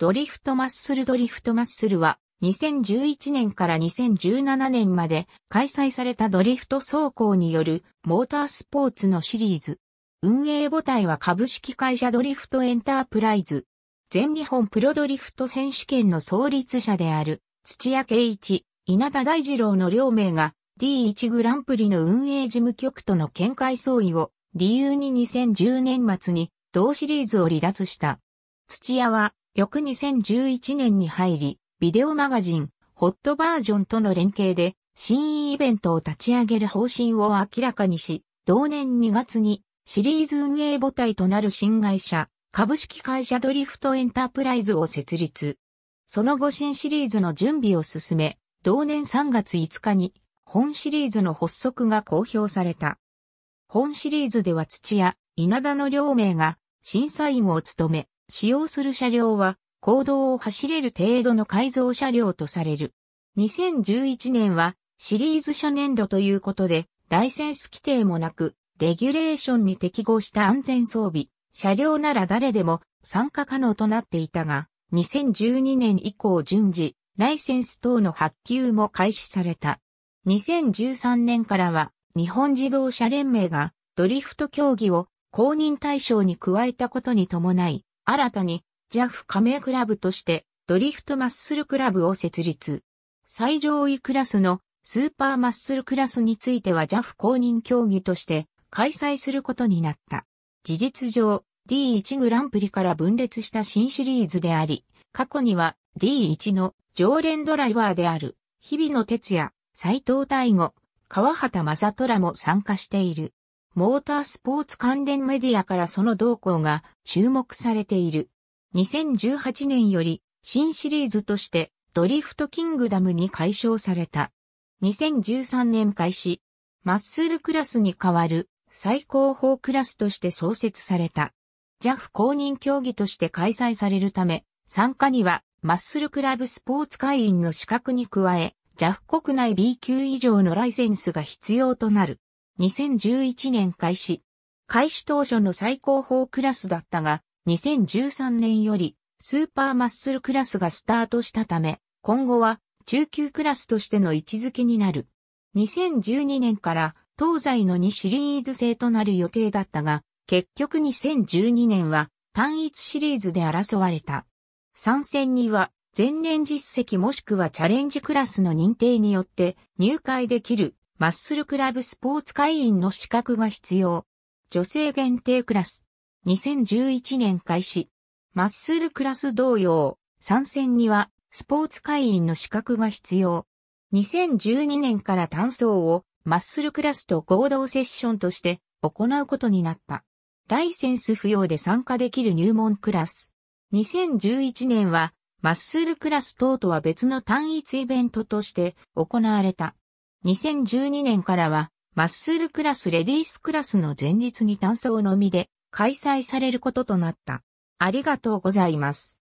ドリフトマッスルドリフトマッスルは2011年から2017年まで開催されたドリフト走行によるモータースポーツのシリーズ。運営母体は株式会社ドリフトエンタープライズ。全日本プロドリフト選手権の創立者である土屋圭一、稲田大二郎の両名が D1 グランプリの運営事務局との見解相違を理由に2010年末に同シリーズを離脱した。土屋は翌2011年に入り、ビデオマガジン、ホットバージョンとの連携で、新イベントを立ち上げる方針を明らかにし、同年2月にシリーズ運営母体となる新会社、株式会社ドリフトエンタープライズを設立。その後新シリーズの準備を進め、同年3月5日に本シリーズの発足が公表された。本シリーズでは土屋、稲田の両名が審査員を務め、使用する車両は、公道を走れる程度の改造車両とされる。2011年は、シリーズ初年度ということで、ライセンス規定もなく、レギュレーションに適合した安全装備、車両なら誰でも参加可能となっていたが、2012年以降順次、ライセンス等の発給も開始された。2013年からは、日本自動車連盟がドリフト競技を公認対象に加えたことに伴い、新たに JAF 加盟クラブとしてドリフトマッスルクラブを設立。最上位クラスのスーパーマッスルクラスについては JAF 公認競技として開催することになった。事実上 D1 グランプリから分裂した新シリーズであり、過去には D1 の常連ドライバーである日比野哲也、斎藤大吾、川畑正虎も参加している。モータースポーツ関連メディアからその動向が注目されている。2018年より新シリーズとしてドリフトキングダムに解消された。2013年開始、マッスルクラスに代わる最高峰クラスとして創設された。JAF 公認競技として開催されるため、参加にはマッスルクラブスポーツ会員の資格に加え、JAF 国内 B 級以上のライセンスが必要となる。2011年開始。開始当初の最高峰クラスだったが、2013年よりスーパーマッスルクラスがスタートしたため、今後は中級クラスとしての位置づけになる。2012年から東西の2シリーズ制となる予定だったが、結局2012年は単一シリーズで争われた。参戦には前年実績もしくはチャレンジクラスの認定によって入会できるマッスルクラブスポーツ会員の資格が必要。女性限定クラス。2011年開始。マッスルクラス同様、参戦にはスポーツ会員の資格が必要。2012年から単走をマッスルクラスと合同セッションとして行うことになった。ライセンス不要で参加できる入門クラス。2011年はマッスルクラス等とは別の単一イベントとして行われた。2012年からは、マッスルクラスレディースクラスの前日に単走のみで開催されることとなった。ありがとうございます。